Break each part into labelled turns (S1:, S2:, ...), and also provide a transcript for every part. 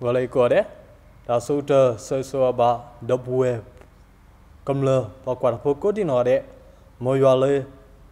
S1: gọi là cô đấy đã số tờ sơ sơ bà đập bùa cầm lờ và quả phụ cố đi nó đấy mỗi giờ lấy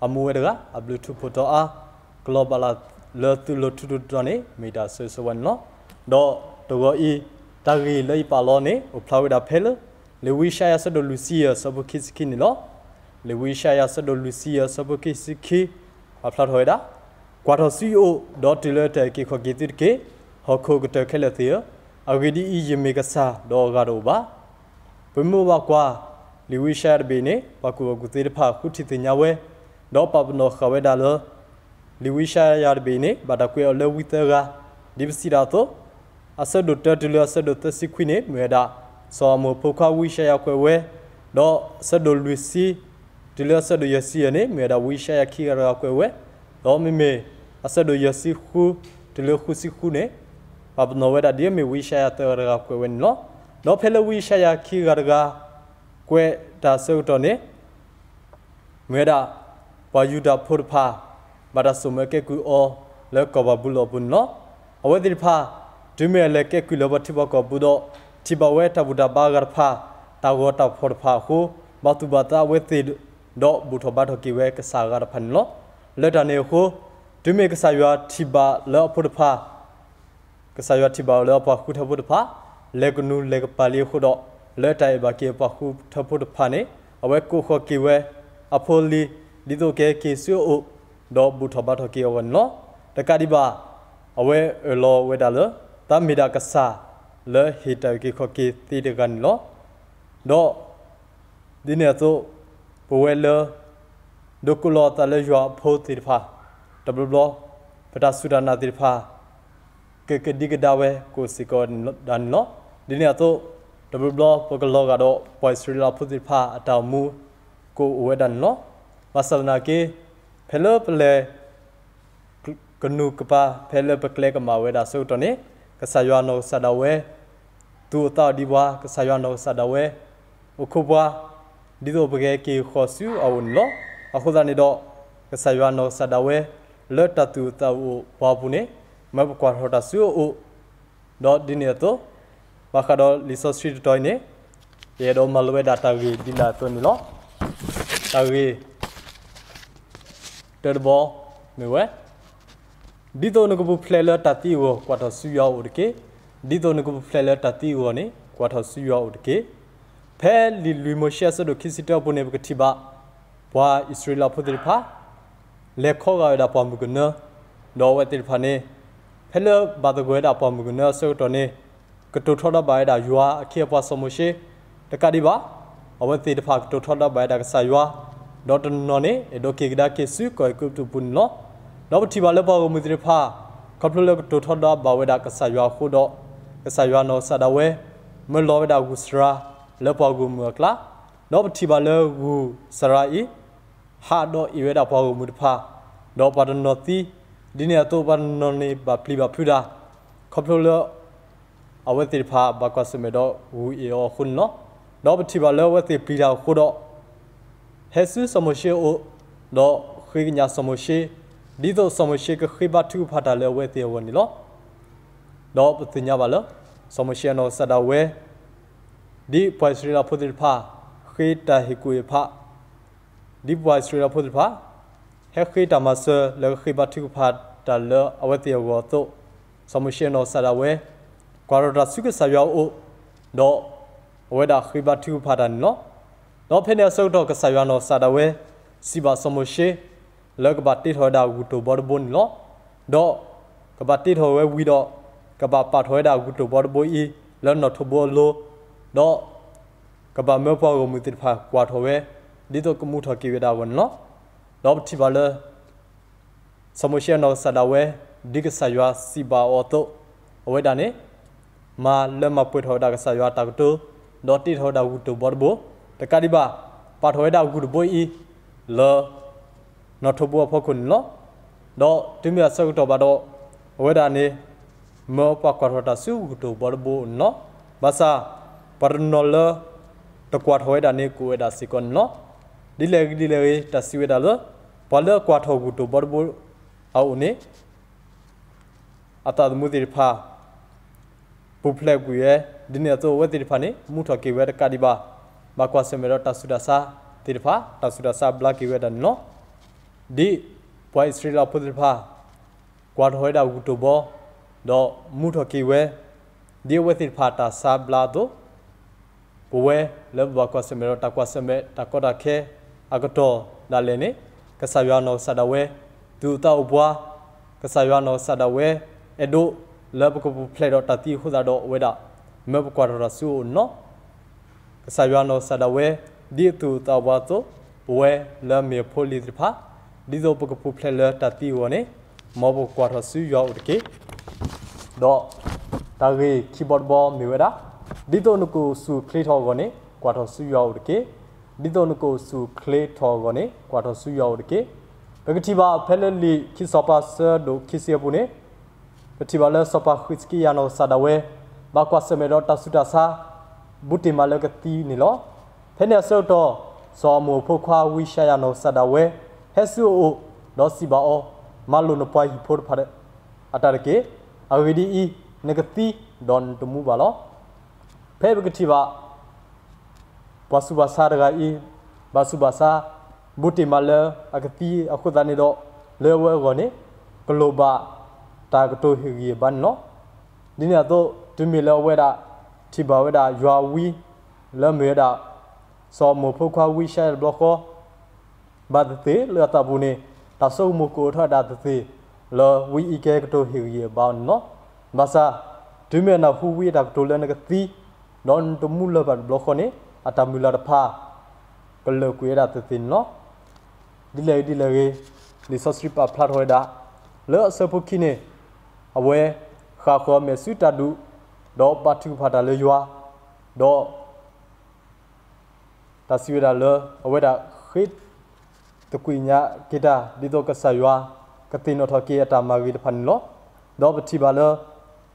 S1: à mua được á à bluetooth phụ đó à global là lơ tu lơ tu tu đó này mình đã sơ sơ vẫn nó đó tôi gọi y ta ghi lấy bà lo này ở plau đã phê lơ lấy vi sai sẽ đồ lucia sơ bộ kí kí này nó lấy vi sai sẽ đồ lucia sơ bộ kí kí à plau thôi đã quả thọ CEO đó từ lơ trời kí khó kí tuyệt kế ဟခုကတခဲလက်သေးအဂဒီအီဂျမေကဆာဒေါ်ဂါရောဘာပမောဘကွာလီဝီရှာဘီနေပကူဘကူသေးတဖခုတီတင်ညာဝဲဒေါ်ပပနောခဝဲဒါလောလီဝီရှာယာဘီနေဘာတကွေအလဝီတရာဒီပစီရာတော့အဆဒုတတလအဆဒုတစီခွိနေမြေဒါစောမဖခဝီရှာယကွေဝဲတော့ဆဒုလူစီဒီလဆဒုယစီနေမြေဒါဝီရှာယခီရာကွေဝဲတော့မေမေအဆဒုယစီခုဒီလခုစီခုနေ pab no weda dia mi wisha ya tera kwe wen no no phele wisha ya khi garga kwe ta so to ne meda pa yuda phur pha bada sume ke ku o le ko ba bulo bun no awedir pha dume le ke ku lo ba thiba ko budo thiba we ta buda ba gar pha ta go ta phur pha hu ba tu ba ta we ti do bu tho ba tho ki we ka sa gar phan lo le ta ne hu dume ka sa ya thiba le phur pha ကဆာယတ်တီဘောလောပခုထဘုဒဖာလေကနူလေကပါလီခုဒလေတိုင်ဘကေပခုထဘုဒဖာနေအဝဲကိုခကီဝဲအဖိုလီဒီတိုကေကေဆူအိုဒေါ်ဘူထဘတ်ဟကေဝနော တကဒီဘာအဝဲလောဝဲဒါလောတမီဒါကဆာလေဟီတိုင်ကေခကေတီတကန်လောဒေါ်ဒီနေတော့ပဝဲလောဒုကုလောတလေရွာဖိုးတီဖာ w ဘလပတာဆူဒနာတီဖာကေကေဒီကဒါဝဲကိုစီကောဒန်နော်ဒီနေ့တော့ဒဘဘလပကလောကတော့ပွိုင်စရီလာဖုတိဖာအတောင်မူကိုဝဲဒန်နော်ဘာဆလနာကေဖဲလပလေကနုကပါဖဲလပကလေကမာဝဲဒါဆုတ်တော်နေကဆာယောနောဆဒဝဲသူအတော်ဒီဘွားကဆာယောနောဆဒဝဲအခုဘွားဒီတော့ပကေကေခောဆူအဝန်လောအခုဒါနေတော့ကဆာယောနောဆဒဝဲလော့တတူတောဘွားဘူးနေမဘကွာဟတာဆူအိုဒေါ်ဒီနီတိုဘာခါဒေါ်လီဆိုစထရီတိုနေရေဒေါ်မလဝဲဒါတာဂီဒီလာတိုနီလောတာဂီတဘောမေဝဲဒီတော့ငကဘူဖလဲလတတိဝကွာထဆူယောအိုတကေဒီတော့ငကဘူဖလဲလတတိဝနေကွာထဆူယောအိုတကေဖဲလီလူမိုရှက်ဆဒိုခိစစ်တောပုန်နေပကတိဘာဘွာဣသရေလဖုဒိဖာလက်ခောကရဒါပမ်ဘုကနနောဝတိဖာနေဖဲလဘာဒဂွေဒါပေါ်မဂနဆောတနေကတူထောဒဘိုင်ဒါယွာအခေပွားစမိုရှိတကဒီပါအဝတိတဖာကတူထောဒဘိုင်ဒါကဆာယွာဒေါ်တနော်နေအဒိုကေဂဒါကေဆူကိုကုတူပွန်လောတော့တီပါလဘောမူတိဖာကပလလကတူထောဒဘဝဒါကဆာယွာခုဒကဆာယွာနောဆဒဝဲမလောဝဒါဂုစရာလဘောဂုမကလာတော့တီပါလဂုစရာဤဟာဒိုဤဝဒါဘောဂုမူတဖာတော့ပါဒနောတီဒီနေတော့ဘာနော်နေဘာပလီဘာဖူဒါခေါပလိုလအဝတိဖာဘာကစမေတော့ဝူယောခွန်းနော်တော့ပတိဘာလောဝတိပလီဒါခုတော့ဟေဆုစမရှေအိုတော့ခိညာစမရှေဒီတော့စမရှေကခိဘာတူဖာတာလောဝတိဝနီလောတော့ပတိညာဘာလောစမရှေနော်စဒါဝဲဒီပွိုင်စရီလာဖုဒိဖာခိတာဟီကူဖာဒီပွိုင်စရီလာဖုဒိဖာဟက်ခိတမဆလခိဘတုဖတ်တလအဝတိယောဂတုသမုရှင်တော်ဆရာဝဲကွာရတာစုကဆရာအိုတော့ဝဲတာခိဘတုဖတ်တနော်တော့ဖိနေဆုတ်တော့ကဆရာနော်ဆရာဝဲစီဘာသမုရှင်လကဘတိထောဒါဝူတိုဘောဘွန်နော်တော့ကဘတိထောဝဲဝီတော့ကဘပါထောဒါဝူတိုဘောဘွီလောနော်ထဘောလိုတော့ကဘမေဖောကမူတိဖာကွာထောဝဲဒီတော့ကမူထောကိဝဒါဝန်နော်လောပတိဘလသမုရှေနောဆဒဝဲဒီကဆယွာစီဘာအောတုအဝဲတာနေမာလမပွေထောတာကဆယွာတကတုဒေါတိထောတာဝုတုဘောဘောတကတိဘာပါထောတာဝုတုဘွိဤလောနောထဘောဖောကုနောတော့တိမြဆောက်တော့ဘာတော့ဝဲတာနေမောပကရတာစုတုဘောဘောနော်ဘာသာပရနောလတကွာထွေးတာနေကိုဝဲတာစီကွန်နော်ဒီလေဒီလေတစီဝဲတာလောပလကွာထောကူတဘဘူအောင်းနေအတဒမှုတိဖာပုဖလက်ကူရဲ့ဒီနေ့တော့ဝတ်တိဖာနေမှုထကေဝဲတကဒီပါမကွာစမေရတဆူဒဆာတိဖာတဆူဒဆာဘလကေဝဲဒန်နော်ဒီပွိုင်စရီလာပုတိဖာကွာထောရဒကူတဘတော့မှုထကေဝဲဒီဝတ်တိဖာတဆာဘလာတော့ဘဝဲလဘကွာစမေရတကွာစမေတကောတာခဲအကတော်ဒါလည်းနေကဆရွာနောဆဒဝဲဒူတောဘွာကဆရွာနောဆဒဝဲအဒိုလဘကပဖလေတော့တတိခုသာတော့ဝဲတာမဘကွာရဆူနောကဆရွာနောဆဒဝဲဒီတူတောဘွာတော့ဝဲလမေဖိုလီတဖာဒီဇောပကပဖလေလတတိဝနေမဘကွာရဆူရောတကေတော့တာဂေကီဘတ်ဘောမြေဝဲတာဒီတော့နကူဆူဖလေထော်ကောနေကွာထော်ဆူရောတကေနိတုန်ကိုစုခလေထော်ကနေကွာတော်စုရောက်တကေဘဂတိဘာဖဲလလီခိစပါဆာဒိုခိစီယပုန်ဘတိဘာလစပါခိစကီယာနောဆာဒဝဲဘကွာစမေရတဆုတဆာဘုတိမလကတိနီလောဖဲနေဆော့တော့ဇော်မိုဖုတ်ခွာဝိရှာယာနောဆာဒဝဲဟက်ဆူအိုဒေါ်စီဘာအောမလုန်ပွိုင်ဟိဖို့ဖရအတာရကေအဝီဒီနဂတိဒွန်တမူဘာလောဖဲဘဂတိဘာပွာစုဘာစာရဂိုင်ဘာစုဘာစာဘူတီမလအကတိအခုတနေတော့လေဝဲကောနေဂလိုဘာတာကတိုဟီဂီဘန်နော်ဒီနေတော့ဒီမီလဝဲတာတီဘဝဲတာယွာဝီလမေတာစောမဖုခွာဝီရှဲဘလော့ကောဘာတတိလတာဘူးနေတဆုံမကိုထတာတတိလဝီအီကဲကတိုဟီဂီဘောင်းနော်ဘာသာဒီမေနာဟူဝီတာကတိုလနကတိနွန်တမူလဘတ်ဘလော့ကောနေအတမူလာတဖာကလကွေရတသိနော်ဒီလေဒီလေဒီဆော့စရီပါဖလာထွေဒါလော့ဆပုခိနေအဝဲခါခေါ်မေစုတဒုဒေါ်ပတုဖာတလေယွာဒေါ်တသီရလောအဝဲတာခိတကွိညာကေတာဒီတော့ကဆယွာကတိနောထကေအတမဝီတဖန်လောဒေါ်ပတိပါလော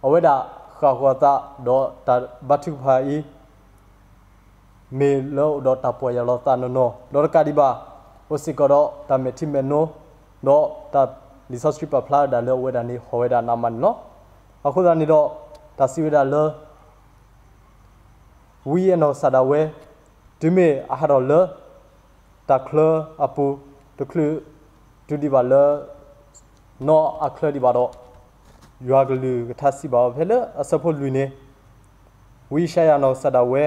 S1: အဝဲတာခါခေါ်တာဒေါ်တဘတုဖာဤမေလောဒတာပွေရလောတာနောနောလောကာဒီဘာโอสิกอดอตาเมทิเมโนเนาะตาลิซอสทริปพลาดาเลเวดานีโฮเวดานามันเนาะအခုဒါနေတော့ဒါစီဝေဒါလဝီယနောဆဒါဝဲဒီမေအဟာရလတကလအပူတကလဒူဒီဘာလနောအခလဒီဘာတော့ရွာကလူကထစီဘာဖဲလအစဖို့လူနေဝီရှာယနောဆဒါဝဲ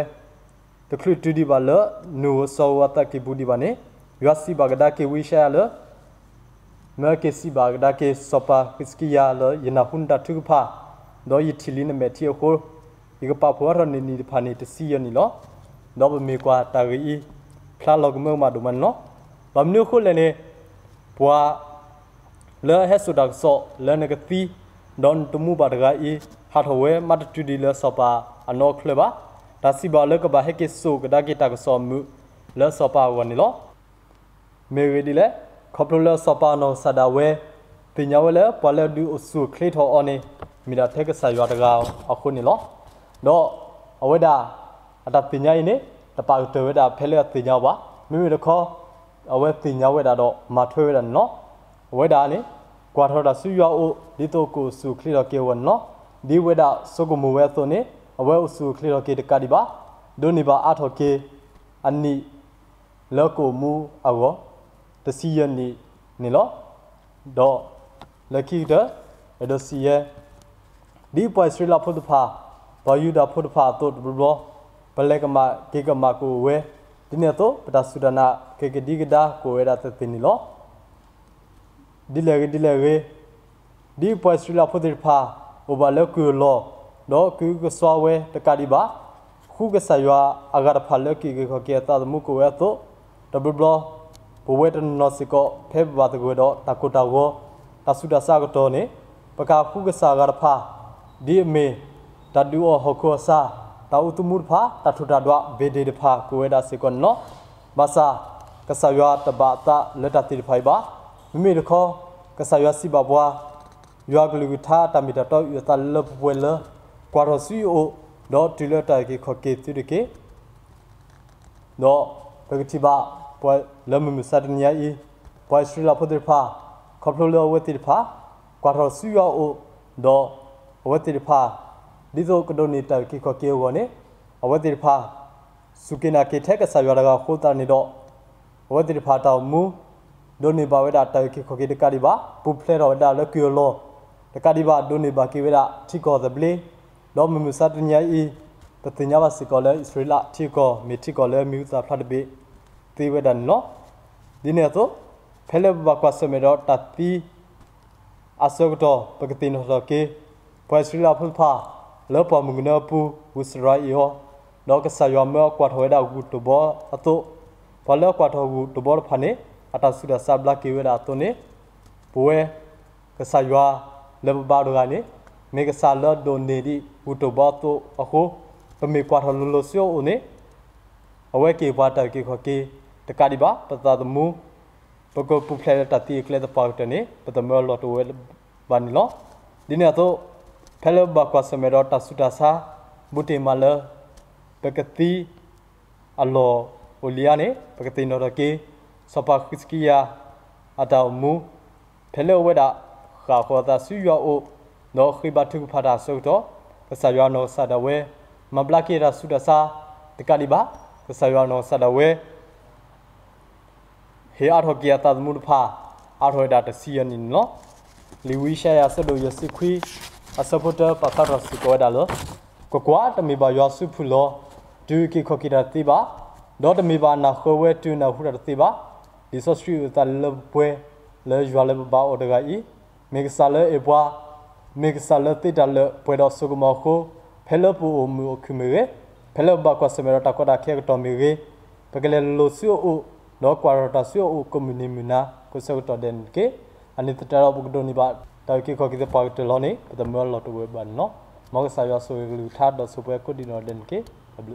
S1: တခရတူဒီပါလနူဆောဝတကေဘူဒီပါနေယွာစီဘာဂဒါကေဝီရှာလမာကေစီဘာဂဒါကေစောပါကစ်ကီယာလယနာဟွန်ဒါထူဖာဒေါ်ယီတီလီနမေတီယခိုဒီကပါဖောရနေနီဖာနေတစီယနီလောတော့ဘမေကွာတာရီဖလာလောကမေမာဒုမန်နော်ဘမ်နုခုလည်းနေဘွာလဲဟက်ဆူဒါဆောလဲနကတိဒွန်တမူပါဒဂါဤဟာထဝဲမတ်တူဒီလဲဆောပါအနောခလဘာတာစီဘလကဘာဟက်ကဆိုကဒါဂီတာကဆောမှုလောစပါဝနီလောမေဝေဒီလေခပလောစပါနောဆဒါဝဲပညာဝဲလေပလဒူအဆူခလေထောအော်နေမိတာထက်ကဆာရွာတကောက်အခုနီလောတော့အဝဲတာအတပညာရင်နေတပါတဝဲတာဖဲလေပညာပါမိမိတခေါ်အဝဲပညာဝဲတာတော့မထွေးဝဲတာနော်အဝဲတာလေကွာထော်တာဆူရွာအိုဒီတော့ကိုဆူခလေတော့ကေဝနော်ဒီဝဲတာစုကမူဝဲသွနေအဝဲအဆူခလီရကေတကဒီပါဒိုနီပါအာထောကေအနိလောကိုမူအောတစီယနိနိလောဒေါလကီဒအဒစီယဒီပွိုင်စရီလာဖုတ်ဖာဘာယူဒါဖုတ်ဖာတို့ဘလောဘလက်ကမကေကမကိုဝဲဒီနေ့တော့ပတာစုဒနာကေကဒီကဒါကိုဝဲတာသတင်နိလောဒီလေဒီလေဝဲဒီပွိုင်စရီလာဖုတ်ဖာဘာလကူလောတော့ကူကဆွာဝဲတကတိပါခုကဆယွာအဂရဖလကီကခကေတာမှုကိုရတော့ဒဘဘလဘဝဲတနစကဖေဘဝတကိုတော့တကုတာဝတဆုဒဆာကတော့နေပကခုကဆာဂရဖာဒီမေတဒူအဟခောဆာတာဥတမှုဖာတထုတာဒွာဘေဒေတဖာကိုဝဲတာစကနောဘာသာကဆယွာတဘာတာလက်တတိဖိုင်ပါမိမိတခေါ်ကဆယွာစီဘဘွားယွာဂလူထာတမီတတော့ယတလဘဝဲလော quarter co no tiller target kho ke tu de ke no pagati ba po lam mu sa tan ya i po sri la pho de pha kho phlo lo wa ti de pha quarter co o do wa ti de pha di zo ko do ni target ki kho ke wo ne wa ti de pha su ke na ke thak ka sa ya ga kho ta ni do wa ti de pha ta mu do ni ba wa da target ki kho ke de ka di ba pu phle ro da lo ki lo တကတိပါဒုန်နေပါကိဝေဒထိခောသပလေလောမမှုစတညာဤတတညာဝစကောလဲဣသရေလတိကောမေတိကောလဲမြူစာဖတ်တပိသေဝဒနောဒီနေတော့ဖဲလဘကွာစမေတော့တတိအစောကတော့ပကတိနော်တော့ကေပွဲစရီလာဖဖာလောပမငနပူဝစရာယောတော့ကဆာယောမောကွာထွေးတော့ဂူတဘောအတုဖလောကွာထောဂူတဘောဖာနေအတဆုဒဆဘလကေဝဒအတုနေဘွေကဆာယောလဘဘာဒိုကနေမေကဆာလဒိုနေဒီဘူတိုဘတ်တိုအခုပမေကွာထလုလိုစီယိုနေအဝဲကေဘာတာကေခကေတကာဒီဘာပသတမူပကောပူဖလဲတတိကလဲတပေါတနေပတမောလော်တိုဝဲဘာနီလောဒီနေတော့ဖဲလဘကွာစမေရတာဆူတာဆာဘူတေမလပကတိအလောိုလီယာနေပကတိနော်ရကေစပါခစ်ကီယာအတောင်မူဖဲလောဝဲတာခါခေါ်တာဆူယောအိုနော်ခိဘတုဖတာဆုတ်တော့ကဆာယောနောဆဒဝဲမပလကေရာဆုဒဆာတကလီဘာကဆာယောနောဆဒဝဲဟေအာထောကီယာတာသမုဒဖာအာထောဒါတစီယနီနော်လီဝီရှာယာဆဒိုယစီခွီအဆပတ်တပသရစီကောဒါလောကကွာတမီဘာယောဆုဖူလောဒူကီခိုကီတာတိဘာဒေါ်တမီဘာနာခိုဝဲတူနာဟူရတိဘာဒီဆိုစထရီတလဘွဲလေယွာလဘဘာအော်ဒဂါဤမေကဆာလေအဘွာမေကဆာလတိတလပွေတော်ဆုကမခုဖဲလပူအမှုခမေဖဲလဘကွာစမေရတကဒါခဲတော်မီရေပကလေလိုဆူအိုလောကွာရတာဆူအိုကွန်မြူနီမနာကိုဆောက်တော်ဒန်ကေအနိတတရဘုကဒိုနီဘာတောက်ကေခေါကိတဲ့ပါတလောနေပဒမောလော်တဝဲဘန်နော်မောကဆာရဆူလူထားတော်ဆူပွဲကုဒီနော်ဒန်ကေဘလူ